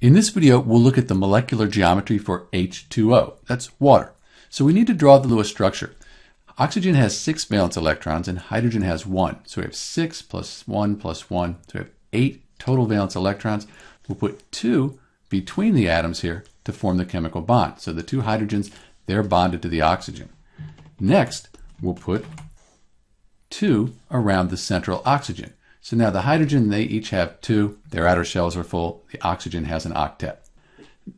In this video, we'll look at the molecular geometry for H2O, that's water. So we need to draw the Lewis structure. Oxygen has six valence electrons and hydrogen has one. So we have six plus one plus one, so we have eight total valence electrons. We'll put two between the atoms here to form the chemical bond. So the two hydrogens, they're bonded to the oxygen. Next, we'll put two around the central oxygen. So now the hydrogen, they each have two. Their outer shells are full. The oxygen has an octet.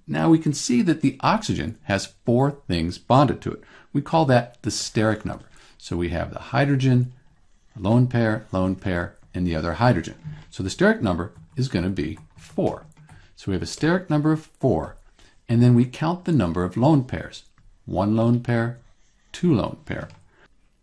Now we can see that the oxygen has four things bonded to it. We call that the steric number. So we have the hydrogen, lone pair, lone pair, and the other hydrogen. So the steric number is going to be 4. So we have a steric number of 4, and then we count the number of lone pairs. One lone pair, two lone pair.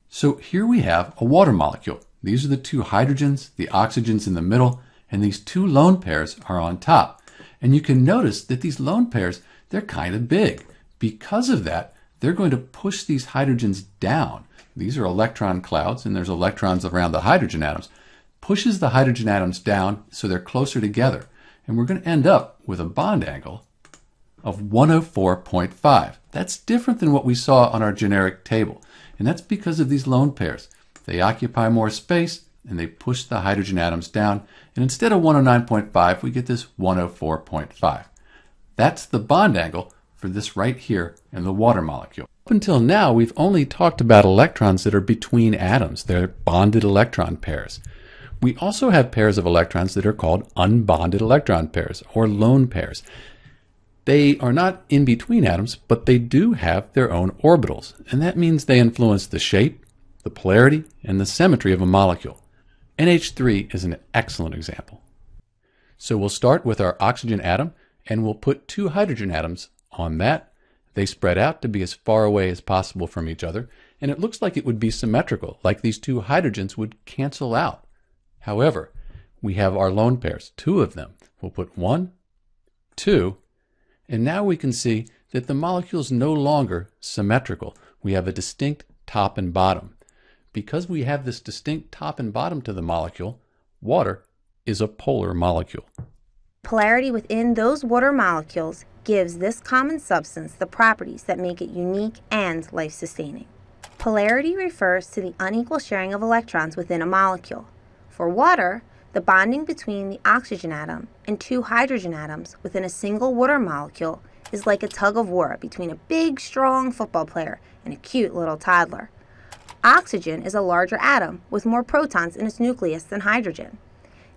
So here we have a water molecule. These are the two hydrogens, the oxygens in the middle, and these two lone pairs are on top. And you can notice that these lone pairs, they're kind of big. Because of that, they're going to push these hydrogens down. These are electron clouds, and there's electrons around the hydrogen atoms. Pushes the hydrogen atoms down so they're closer together. And we're going to end up with a bond angle of 104.5. That's different than what we saw on our generic table. And that's because of these lone pairs. They occupy more space and they push the hydrogen atoms down. And instead of 109.5, we get this 104.5. That's the bond angle for this right here in the water molecule. Up until now, we've only talked about electrons that are between atoms. They're bonded electron pairs. We also have pairs of electrons that are called unbonded electron pairs or lone pairs. They are not in between atoms, but they do have their own orbitals, and that means they influence the shape, the polarity, and the symmetry of a molecule. NH3 is an excellent example. So we'll start with our oxygen atom, and we'll put two hydrogen atoms on that. They spread out to be as far away as possible from each other, and it looks like it would be symmetrical, like these two hydrogens would cancel out. However, we have our lone pairs, two of them. We'll put one, two, and now we can see that the molecule is no longer symmetrical. We have a distinct top and bottom because we have this distinct top and bottom to the molecule, water is a polar molecule. Polarity within those water molecules gives this common substance the properties that make it unique and life sustaining. Polarity refers to the unequal sharing of electrons within a molecule. For water, the bonding between the oxygen atom and two hydrogen atoms within a single water molecule is like a tug of war between a big, strong football player and a cute little toddler. Oxygen is a larger atom with more protons in its nucleus than hydrogen.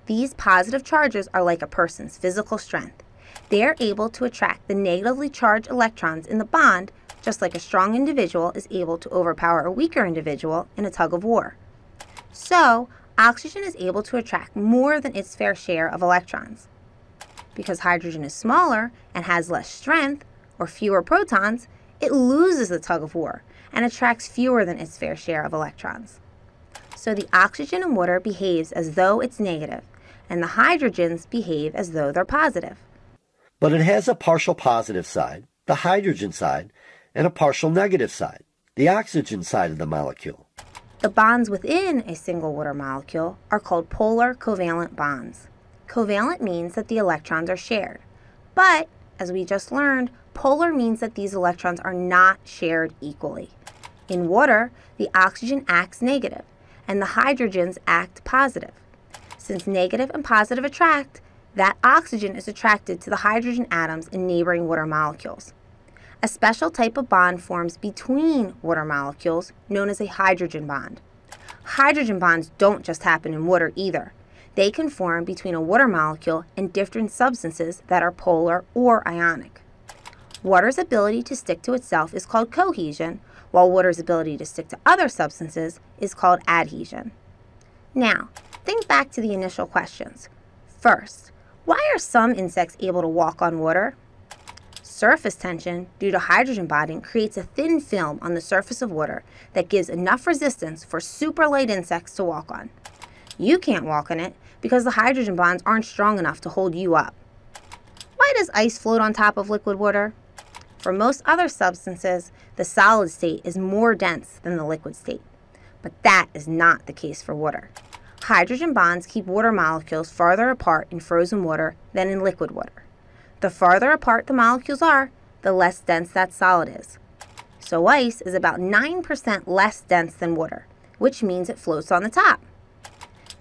These positive charges are like a person's physical strength. They are able to attract the negatively charged electrons in the bond, just like a strong individual is able to overpower a weaker individual in a tug of war. So, oxygen is able to attract more than its fair share of electrons. Because hydrogen is smaller and has less strength, or fewer protons, it loses the tug of war and attracts fewer than its fair share of electrons. So the oxygen in water behaves as though it's negative, and the hydrogens behave as though they're positive. But it has a partial positive side, the hydrogen side, and a partial negative side, the oxygen side of the molecule. The bonds within a single water molecule are called polar covalent bonds. Covalent means that the electrons are shared. But, as we just learned, polar means that these electrons are not shared equally. In water, the oxygen acts negative, and the hydrogens act positive. Since negative and positive attract, that oxygen is attracted to the hydrogen atoms in neighboring water molecules. A special type of bond forms between water molecules known as a hydrogen bond. Hydrogen bonds don't just happen in water either. They can form between a water molecule and different substances that are polar or ionic. Water's ability to stick to itself is called cohesion, while water's ability to stick to other substances is called adhesion. Now, think back to the initial questions. First, why are some insects able to walk on water? Surface tension due to hydrogen bonding creates a thin film on the surface of water that gives enough resistance for super light insects to walk on. You can't walk on it because the hydrogen bonds aren't strong enough to hold you up. Why does ice float on top of liquid water? For most other substances, the solid state is more dense than the liquid state. But that is not the case for water. Hydrogen bonds keep water molecules farther apart in frozen water than in liquid water. The farther apart the molecules are, the less dense that solid is. So ice is about 9% less dense than water, which means it floats on the top.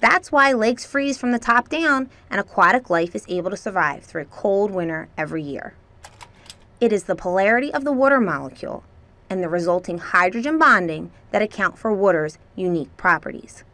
That's why lakes freeze from the top down and aquatic life is able to survive through a cold winter every year. It is the polarity of the water molecule and the resulting hydrogen bonding that account for water's unique properties.